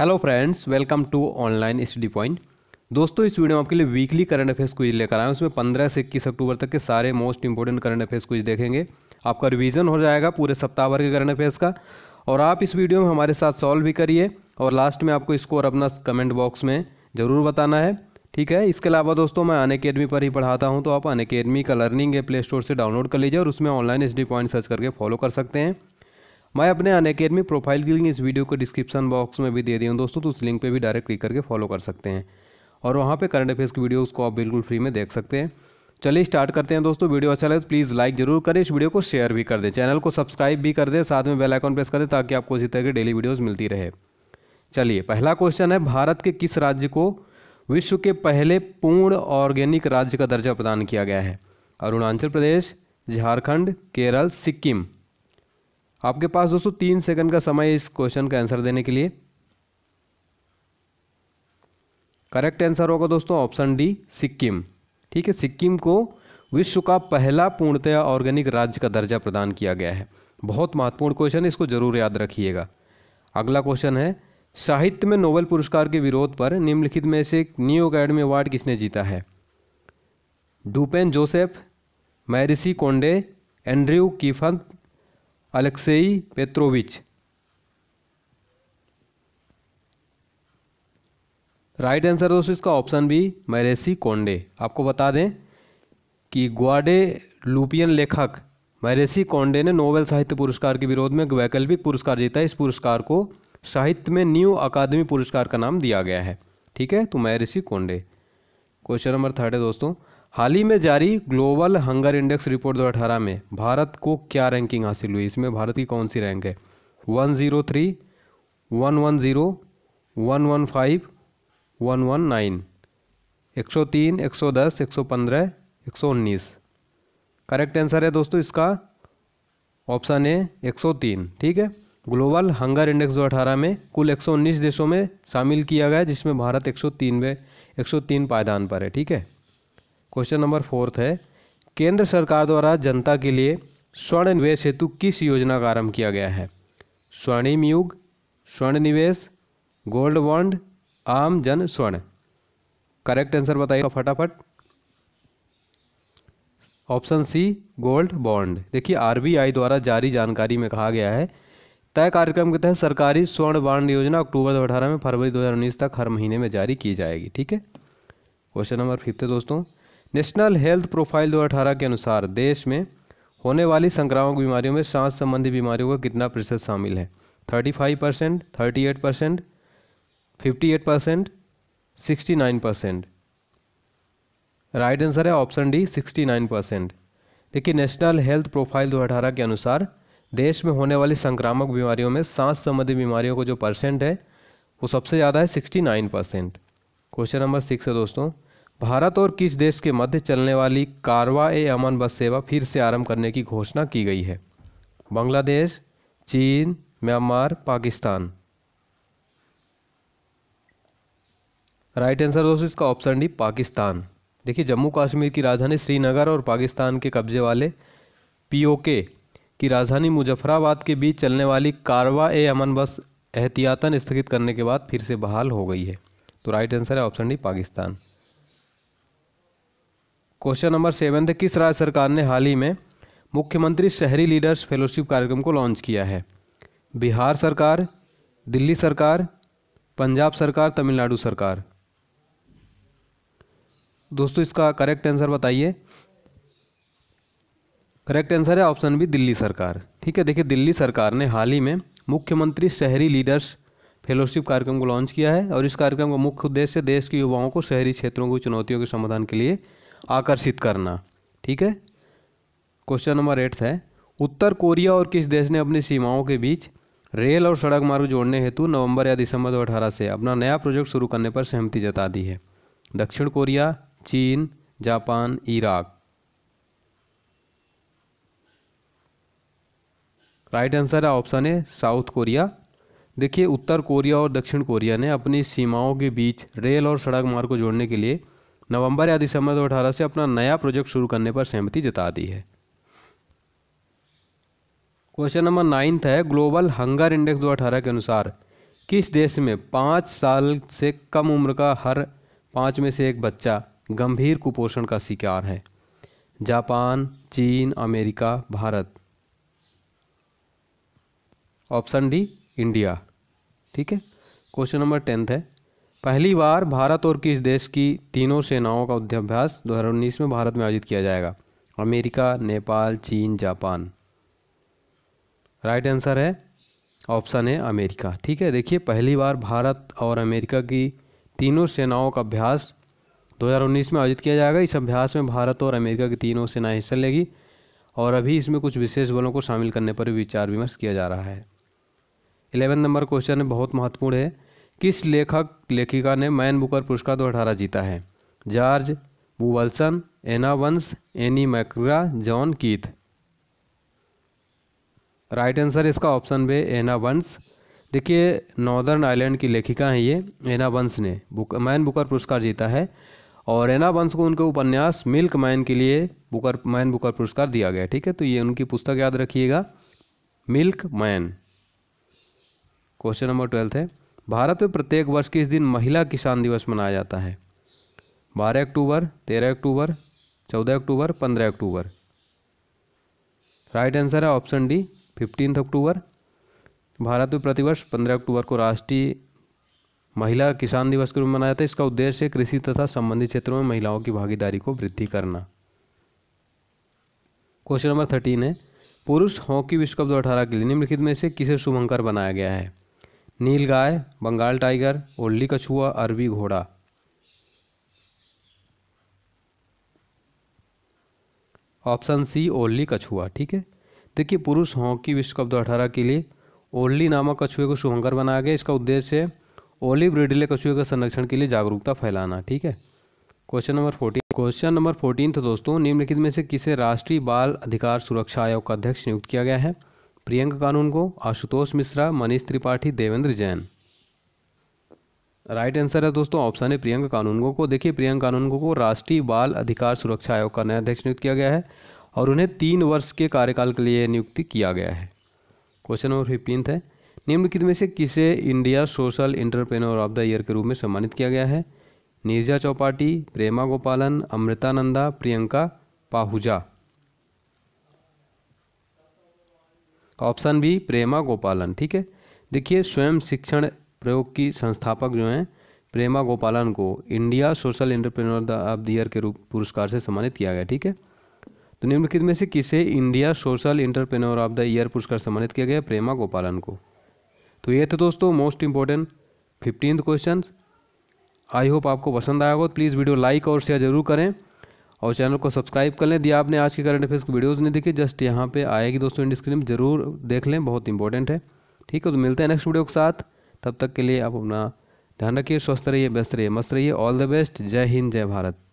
hello friends welcome to online study point दोस्तों इस video में आपके लिए वीकली करंट अफेयर्स क्विज लेकर आए हैं उसमें पंद्रह से इक्कीस अक्टूबर तक के सारे most important current affairs quiz देखेंगे आपका रिवीजन हो जाएगा पूरे सप्ताह भर के करंट अफेयर्स का और आप इस वीडियो में हमारे साथ सॉल्व भी करिए और लास्ट में आपको स्कोर अपना कमेंट बॉक्स में ज़रूर बताना है ठीक है इसके अलावा दोस्तों मैं अन अकेडमी पर ही पढ़ाता हूँ तो आप अन अकेडमी का लर्निंग है प्ले स्टोर से डाउनलोड कर लीजिए और उसमें ऑनलाइन एस पॉइंट सर्च करके फॉलो कर सकते हैं मैं अपने अन अकेडमी प्रोफाइल की लिंक इस वीडियो को डिस्क्रिप्शन बॉक्स में भी दे दी हूँ दोस्तों तो उस लिंक पे भी डायरेक्ट क्लिक करके फॉलो कर सकते हैं और वहाँ पे करंट अफेयर्स की वीडियो उसको आप बिल्कुल फ्री में देख सकते हैं चलिए स्टार्ट करते हैं दोस्तों वीडियो अच्छा लगे तो प्लीज़ लाइक जरूर करें इस वीडियो को शेयर भी कर दें चैनल को सब्सक्राइब भी कर दें साथ में बेलाइकॉन प्रेस कर दें ताकि आपको इसी तरह की डेली वीडियोज़ मिलती रहे चलिए पहला क्वेश्चन है भारत के किस राज्य को विश्व के पहले पूर्ण ऑर्गेनिक राज्य का दर्जा प्रदान किया गया है अरुणाचल प्रदेश झारखंड केरल सिक्किम आपके पास दोस्तों तीन सेकंड का समय इस क्वेश्चन का आंसर देने के लिए करेक्ट आंसर होगा दोस्तों ऑप्शन डी सिक्किम ठीक है सिक्किम को विश्व का पहला पूर्णतया ऑर्गेनिक राज्य का दर्जा प्रदान किया गया है बहुत महत्वपूर्ण क्वेश्चन इसको जरूर याद रखिएगा अगला क्वेश्चन है साहित्य में नोबेल पुरस्कार के विरोध पर निम्नलिखित में से न्यू अकेडमी अवार्ड किसने जीता है Dupen Joseph Maryse Conde Andrew Kiefan Alexei Petrovich right answer दोस्तों इसका ऑप्शन बी मैरेसी कोंडे आपको बता दें कि ग्वाडे लुपियन लेखक मैरेसी कोंडे ने नोबेल साहित्य पुरस्कार के विरोध में वैकल्पिक पुरस्कार जीता इस पुरस्कार को साहित्य में न्यू अकादमी पुरस्कार का नाम दिया गया है ठीक है तो Maryse Conde question number third है दोस्तों हाल ही में जारी ग्लोबल हंगर इंडेक्स रिपोर्ट 2018 में भारत को क्या रैंकिंग हासिल हुई इसमें भारत की कौन सी रैंक है one one one one one one one zero zero three five nine एक एक सौ तीन सौ दस एक सौ पंद्रह एक सौ उन्नीस करेक्ट आंसर है दोस्तों इसका ऑप्शन है तीन ठीक है ग्लोबल हंगर इंडेक्स अठारह में कुल एक सौ उन्नीस देशों में शामिल किया गया जिसमें भारत एक एक सौ तीन में सौ तीन पायदान पर है ठीक है क्वेश्चन नंबर फोर्थ है केंद्र सरकार द्वारा जनता के लिए स्वर्ण निवेश हेतु किस योजना का आरंभ किया गया है स्वर्णिम युग स्वर्ण निवेश गोल्ड बॉन्ड आम जन स्वर्ण करेक्ट आंसर बताइएगा फटाफट ऑप्शन सी गोल्ड बॉन्ड देखिए आरबीआई द्वारा जारी जानकारी में कहा गया है तय कार्यक्रम के तहत सरकारी स्वर्ण बॉन्ड योजना अक्टूबर दो में फरवरी 2019 तक हर महीने में जारी की जाएगी ठीक है क्वेश्चन नंबर फिफ्थ है दोस्तों नेशनल हेल्थ प्रोफाइल 2018 के अनुसार देश में होने वाली संक्रामक बीमारियों में सांस संबंधी बीमारियों का कितना प्रतिशत शामिल है 35 percent thirty eight percent fifty eight percent sixty nine percent right answer है option D sixty nine percent देखिए नेशनल हेल्थ प्रोफाइल 2018 के अनुसार देश में होने वाली संक्रामक बीमारियों में सांस संबंधी बीमारियों का जो परसेंट है वो सबसे ज़्यादा है sixty nine percent question number six है दोस्तों भारत और किस देश के मध्य चलने वाली कारवा ए अमन बस सेवा फिर से आरंभ करने की घोषणा की गई है बांग्लादेश चीन म्यांमार पाकिस्तान राइट आंसर दोस्तों इसका ऑप्शन डी पाकिस्तान देखिए जम्मू कश्मीर की राजधानी श्रीनगर और पाकिस्तान के कब्जे वाले पीओके की राजधानी मुजफ्फराबाद के बीच चलने वाली कारवा ए अमन बस एहतियातन स्थगित करने के बाद फिर से बहाल हो गई है तो राइट आंसर है option D Pakistan question number seven किस राज्य सरकार ने हाल ही में मुख्यमंत्री शहरी लीडर्स फेलोशिप कार्यक्रम को लॉन्च किया है बिहार सरकार दिल्ली सरकार पंजाब सरकार तमिलनाडु सरकार दोस्तों इसका करेक्ट आंसर बताइए करेक्ट आंसर है ऑप्शन बी दिल्ली सरकार ठीक है देखिए दिल्ली सरकार ने हाल ही में मुख्यमंत्री शहरी लीडर्स फेलोशिप कार्यक्रम को लॉन्च किया है और इस कार्यक्रम का मुख्य उद्देश्य देश के युवाओं को शहरी क्षेत्रों की चुनौतियों के समाधान के लिए आकर्षित करना ठीक है क्वेश्चन नंबर एट है उत्तर कोरिया और किस देश ने अपनी सीमाओं के बीच रेल और सड़क मार्ग जोड़ने हेतु नवंबर या दिसंबर 2018 से अपना नया प्रोजेक्ट शुरू करने पर सहमति जता दी है दक्षिण कोरिया चीन जापान इराक राइट आंसर है ऑप्शन ए साउथ कोरिया देखिए उत्तर कोरिया और दक्षिण कोरिया ने अपनी सीमाओं के बीच रेल और सड़क मार्ग को जोड़ने के लिए नवंबर या दिसंबर 2018 से अपना नया प्रोजेक्ट शुरू करने पर सहमति जता दी है क्वेश्चन नंबर नाइन्थ है ग्लोबल हंगर इंडेक्स 2018 के अनुसार किस देश में पाँच साल से कम उम्र का हर पाँच में से एक बच्चा गंभीर कुपोषण का शिकार है जापान चीन America Bharat option D India ठीक है क्वेश्चन नंबर टेंथ है पहली बार भारत और किस देश की तीनों सेनाओं का युद्धाभ्यास 2019 में भारत में आयोजित किया जाएगा अमेरिका नेपाल चीन जापान राइट आंसर है ऑप्शन है अमेरिका ठीक है देखिए पहली बार भारत और अमेरिका की तीनों सेनाओं का अभ्यास 2019 में आयोजित किया जाएगा इस अभ्यास में भारत और अमेरिका की तीनों सेनाएं हिस्सा लेगी और अभी इसमें कुछ विशेष बलों को शामिल करने पर विचार विमर्श किया जा रहा है इलेवन नंबर क्वेश्चन बहुत महत्वपूर्ण है किस लेखक लेखिका ने मैन बुकर पुरस्कार दो अठारह जीता है George Woolson Anna Burns Annie McCrae John Keith right answer इसका ऑप्शन बे एना वंस देखिए नॉर्दर्न आइलैंड की लेखिका हैं ये एना वंस ने बुक मैन बुकर पुरस्कार जीता है और एना वंस को उनके उपन्यास मिल्क मैन के लिए बुकर मैन बुकर पुरस्कार दिया गया ठीक है तो ये उनकी पुस्तक याद रखिएगा Milkman question number twelfth है भारत में प्रत्येक वर्ष के इस दिन महिला किसान दिवस मनाया जाता है बारह अक्टूबर तेरह अक्टूबर चौदह अक्टूबर पंद्रह अक्टूबर राइट आंसर है option D fifteenth October Bharat में प्रतिवर्ष पंद्रह अक्टूबर को राष्ट्रीय महिला किसान दिवस के रूप में मनाया जाता है इसका उद्देश्य कृषि तथा संबंधित क्षेत्रों में महिलाओं की भागीदारी को वृद्धि करना क्वेश्चन नंबर थर्टीन है पुरुष हॉकी विश्व कप दो अठारह के लिए निम्नलिखित में से किसे शुभंकर बनाया गया है नील गाय बंगाल टाइगर ओल्ली कछुआ अरबी घोड़ा ऑप्शन सी ओल्ली कछुआ ठीक है देखिए पुरुष हॉकी विश्व कप दो अठारह के लिए ओल्ली नामक कछुए को शुभंकर बनाया गया इसका उद्देश्य ओली ब्रिडले कछुए के संरक्षण के लिए जागरूकता फैलाना ठीक है question number fourteen question number fourteen तो दोस्तों निम्नलिखित में से किसे राष्ट्रीय बाल अधिकार सुरक्षा आयोग का अध्यक्ष नियुक्त किया गया है Priyank Kanoongo Ashutosh Mishra Manish Tripathi Devendra Jain right answer है दोस्तों ऑप्शन है प्रियंक कानूनगो को देखिए प्रियंक कानूनगो को राष्ट्रीय बाल अधिकार सुरक्षा आयोग का नया अध्यक्ष नियुक्त किया गया है और उन्हें तीन वर्ष के कार्यकाल के लिए नियुक्ति किया गया है क्वेश्चन नंबर फिफ्टींथ है निम्नलिखित में से किसे India social entrepreneur of the year के रूप में सम्मानित किया गया है नीरजा चौपाटी प्रेमा गोपालन अमृतानंदा प्रियंका पाहुजा ऑप्शन बी प्रेमा गोपालन ठीक है देखिए स्वयं शिक्षण प्रयोग की संस्थापक जो हैं प्रेमा गोपालन को India social entrepreneur of the year के रूप पुरस्कार से सम्मानित किया गया ठीक है तो निम्नलिखित में से किसे India social entrepreneur of the year पुरस्कार सम्मानित किया गया प्रेमा गोपालन को तो ये थे दोस्तों most important fifteen question I hope आपको पसंद आया होगा प्लीज़ वीडियो लाइक और शेयर जरूर करें और चैनल को सब्सक्राइब कर लें दिया आपने आज के करंट अफेयर्स की वीडियोज़ नहीं देखी जस्ट यहाँ पे आएगी दोस्तों इंड स्क्रीन ज़रूर देख लें बहुत इंपॉर्टेंट है ठीक है तो मिलते हैं नेक्स्ट वीडियो के साथ तब तक के लिए आप अपना ध्यान रखिए स्वस्थ रहिए व्यस्त रहिए मस्त रहिए ऑल द बेस्ट जय हिंद जय भारत